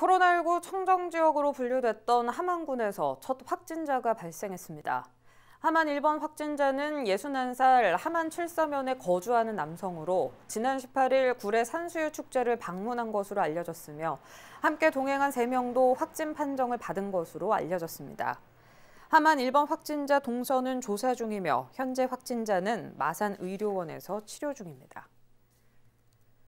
코로나19 청정 지역으로 분류됐던 함안군에서 첫 확진자가 발생했습니다. 함안 1번 확진자는 61살 함안 칠서면에 거주하는 남성으로 지난 18일 구례 산수유 축제를 방문한 것으로 알려졌으며 함께 동행한 3명도 확진 판정을 받은 것으로 알려졌습니다. 함안 1번 확진자 동선은 조사 중이며 현재 확진자는 마산의료원에서 치료 중입니다.